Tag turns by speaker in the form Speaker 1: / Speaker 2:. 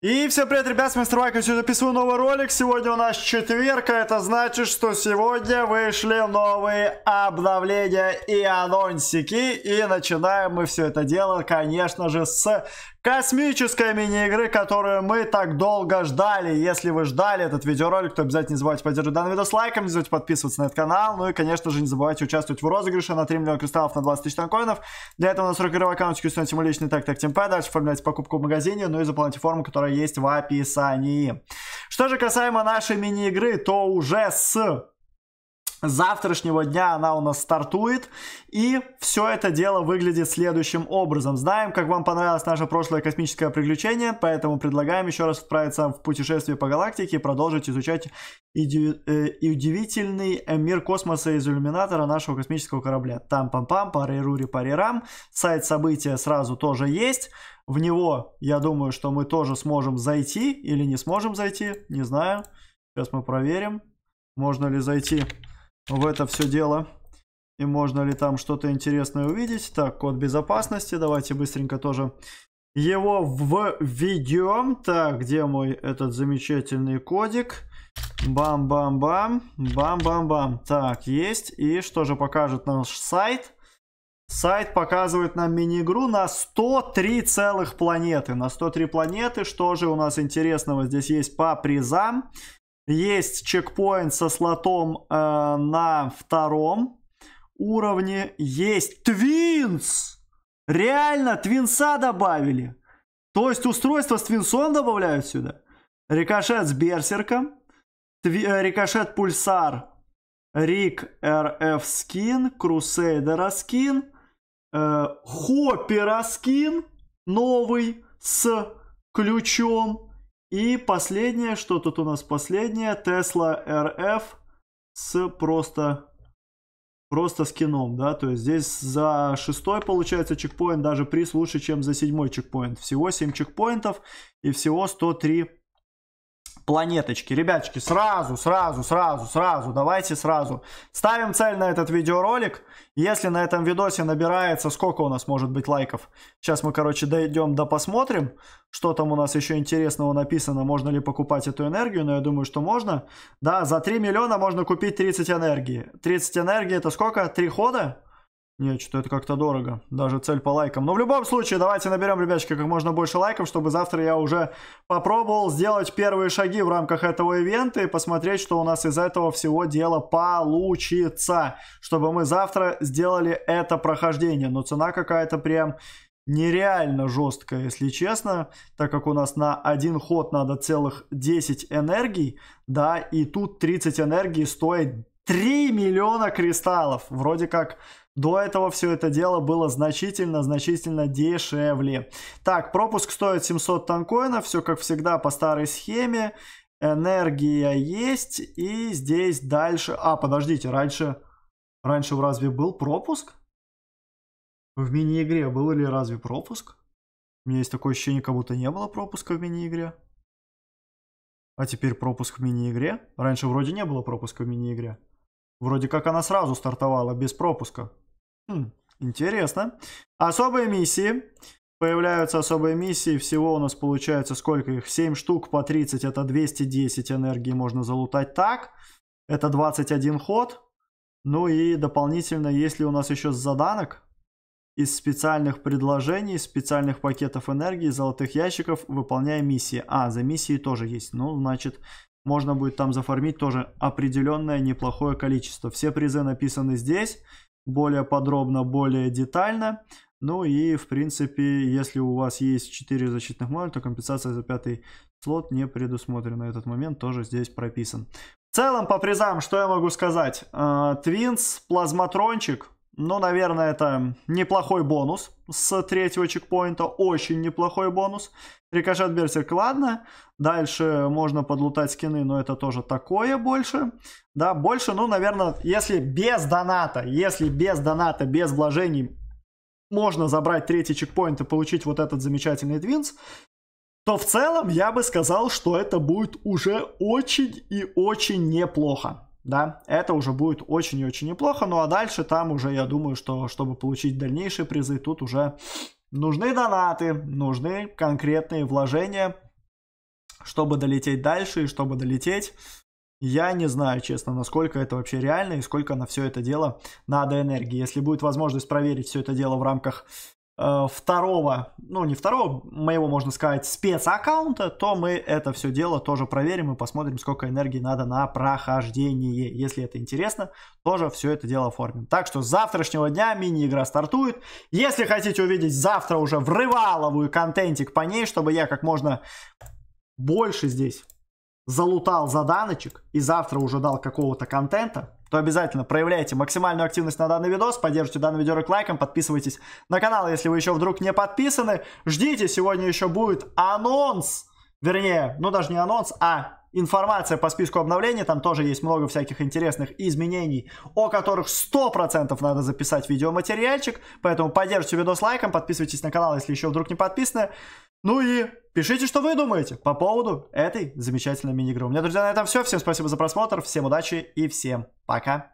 Speaker 1: И всем привет, ребят, с вами Стройка, сегодня записываю новый ролик, сегодня у нас четверг, а это значит, что сегодня вышли новые обновления и анонсики, и начинаем мы все это дело, конечно же, с космической мини-игры, которую мы так долго ждали. Если вы ждали этот видеоролик, то обязательно не забывайте поддерживать данный видос лайком, не забывайте подписываться на этот канал, ну и, конечно же, не забывайте участвовать в розыгрыше на 3 миллиона кристаллов на 20 тысяч танкоинов. Для этого на нас 40 игровой аккаунт, установите мой личный так так темпа, дальше оформляйте покупку в магазине, ну и заполняйте форму, которая которая есть в описании. Что же касаемо нашей мини-игры, то уже с завтрашнего дня она у нас стартует, и все это дело выглядит следующим образом. Знаем, как вам понравилось наше прошлое космическое приключение, поэтому предлагаем еще раз отправиться в путешествие по галактике и продолжить изучать иди- э, удивительный мир космоса из иллюминатора нашего космического корабля. Там-пам-пам, пари-рури, пари-рам. Сайт события сразу тоже есть. В него, я думаю, что мы тоже сможем зайти или не сможем зайти, не знаю. Сейчас мы проверим, можно ли зайти в это все дело. И можно ли там что-то интересное увидеть. Так, код безопасности. Давайте быстренько тоже его введем. Так, где мой этот замечательный кодик? Бам-бам-бам. Бам-бам-бам. Так, есть. И что же покажет наш сайт? Сайт показывает нам мини-игру на 103 целых планеты. На 103 планеты. Что же у нас интересного здесь есть по призам? Есть чекпоинт со слотом э, на втором уровне. Есть твинс! Реально, твинса добавили. То есть устройство с твинсом добавляют сюда. Рикошет с берсерком. Тви, э, рикошет пульсар. Рик РФ скин. Крусейдера скин. Э, Хоппера скин. Новый с ключом и последнее, что тут у нас последнее, Tesla RF с просто, просто скином, да, то есть здесь за шестой получается чекпоинт даже приз лучше, чем за седьмой чекпоинт. Всего 7 чекпоинтов и всего 103 планеточки. Ребяточки, сразу, сразу, сразу, сразу, давайте сразу. Ставим цель на этот видеоролик. Если на этом видосе набирается, сколько у нас может быть лайков? Сейчас мы, короче, дойдем да посмотрим, что там у нас еще интересного написано, можно ли покупать эту энергию, но я думаю, что можно. Да, за 3 миллиона можно купить 30 энергии. 30 энергии это сколько? 3 хода? Нет, что это как-то дорого. Даже цель по лайкам. Но в любом случае, давайте наберем, ребячки, как можно больше лайков, чтобы завтра я уже попробовал сделать первые шаги в рамках этого ивента и посмотреть, что у нас из этого всего дела получится. Чтобы мы завтра сделали это прохождение. Но цена какая-то прям нереально жесткая, если честно, так как у нас на один ход надо целых 10 энергий, да, и тут 30 энергий стоит 3 миллиона кристаллов. Вроде как до этого все это дело было значительно-значительно дешевле. Так, пропуск стоит 700 танкоинов, все как всегда по старой схеме. Энергия есть, и здесь дальше... А, подождите, раньше... Раньше разве был пропуск? В мини-игре был ли разве пропуск? У меня есть такое ощущение, как будто не было пропуска в мини-игре. А теперь пропуск в мини-игре? Раньше вроде не было пропуска в мини-игре. Вроде как она сразу стартовала без пропуска. Хм, интересно. Особые миссии. Появляются особые миссии. Всего у нас получается сколько их? 7 штук по 30. Это 210 энергии можно залутать так. Это 21 ход. Ну и дополнительно, если у нас еще заданок, из специальных предложений, специальных пакетов энергии, золотых ящиков, выполняя миссии. А, за миссии тоже есть. Ну, значит, можно будет там зафармить тоже определенное неплохое количество. Все призы написаны здесь более подробно, более детально. Ну и, в принципе, если у вас есть 4 защитных модуля, то компенсация за пятый слот не предусмотрена. Этот момент тоже здесь прописан. В целом, по призам, что я могу сказать? А, Твинс, плазматрончик, ну, наверное, это неплохой бонус с третьего чекпоинта. Очень неплохой бонус. Рикошет Берсерк, ладно. Дальше можно подлутать скины, но это тоже такое больше. Да, больше, ну, наверное, если без доната, если без доната, без вложений можно забрать третий чекпоинт и получить вот этот замечательный двинс, то в целом я бы сказал, что это будет уже очень и очень неплохо да, это уже будет очень и очень неплохо, ну а дальше там уже, я думаю, что чтобы получить дальнейшие призы, тут уже нужны донаты, нужны конкретные вложения, чтобы долететь дальше и чтобы долететь. Я не знаю, честно, насколько это вообще реально и сколько на все это дело надо энергии. Если будет возможность проверить все это дело в рамках Э, второго, ну не второго, моего, можно сказать, спецаккаунта, то мы это все дело тоже проверим и посмотрим, сколько энергии надо на прохождение. Если это интересно, тоже все это дело оформим. Так что с завтрашнего дня мини-игра стартует. Если хотите увидеть завтра уже врываловую контентик по ней, чтобы я как можно больше здесь залутал заданочек и завтра уже дал какого-то контента, то обязательно проявляйте максимальную активность на данный видос, поддержите данный видеоролик лайком, подписывайтесь на канал, если вы еще вдруг не подписаны. Ждите, сегодня еще будет анонс, вернее, ну даже не анонс, а информация по списку обновлений, там тоже есть много всяких интересных изменений, о которых 100% надо записать видеоматериальчик, поэтому поддержите видос лайком, подписывайтесь на канал, если еще вдруг не подписаны. Ну и Пишите, что вы думаете по поводу этой замечательной мини-игры. У меня, друзья, на этом все. Всем спасибо за просмотр, всем удачи и всем пока.